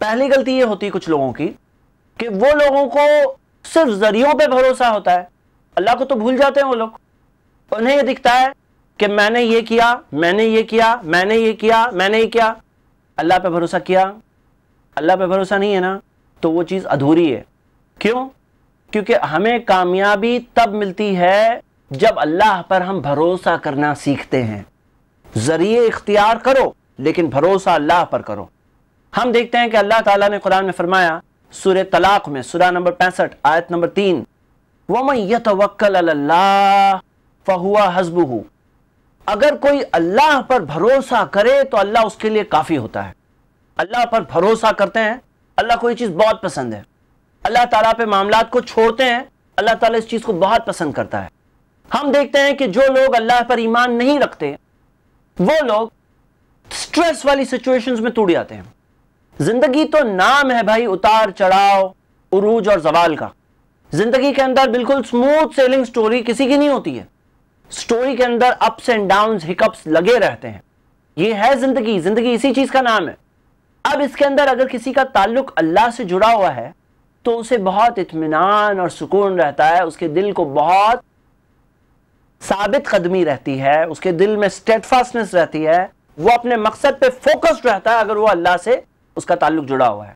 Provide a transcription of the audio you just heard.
पहली गलती ये होती है कुछ लोगों की कि वो लोगों को सिर्फ जरियों पे भरोसा होता है अल्लाह को तो भूल जाते हैं वो लोग उन्हें ये दिखता है कि मैंने ये किया मैंने ये किया मैंने ये किया मैंने ये किया अल्लाह पे भरोसा किया अल्लाह पे भरोसा नहीं है ना तो वो चीज़ अधूरी है क्यों क्योंकि हमें कामयाबी तब मिलती है जब अल्लाह पर हम भरोसा करना सीखते हैं जरिए इख्तियार करो लेकिन भरोसा अल्लाह पर करो हम देखते हैं कि अल्लाह ताला ने कुरान में फरमाया सुर तलाक में सुरा नंबर पैंसठ आयत नंबर तीन यह तो फहुआ हजबू अगर कोई अल्लाह पर भरोसा करे तो अल्लाह उसके लिए काफ़ी होता है अल्लाह पर भरोसा करते हैं अल्लाह को ये चीज़ बहुत पसंद है अल्लाह ताला पे मामला को छोड़ते हैं अल्लाह ताला इस चीज़ को बहुत पसंद करता है हम देखते हैं कि जो लोग अल्लाह पर ईमान नहीं रखते वो लोग स्ट्रेस वाली सिचुएशंस में टूट जाते हैं जिंदगी तो नाम है भाई उतार चढ़ाव उरूज और जवाल का जिंदगी के अंदर बिल्कुल स्मूथ सेलिंग स्टोरी किसी की नहीं होती है स्टोरी के अंदर अप्स एंड डाउन हिकअप्स लगे रहते हैं ये है जिंदगी जिंदगी इसी चीज का नाम है अब इसके अंदर अगर किसी का ताल्लुक अल्लाह से जुड़ा हुआ है तो उसे बहुत इतमान और सुकून रहता है उसके दिल को बहुत साबित कदमी रहती है उसके दिल में स्टेटफास्टनेस रहती है वो अपने मकसद पे फोकस्ड रहता है अगर वो अल्लाह से उसका ताल्लुक जुड़ा हुआ है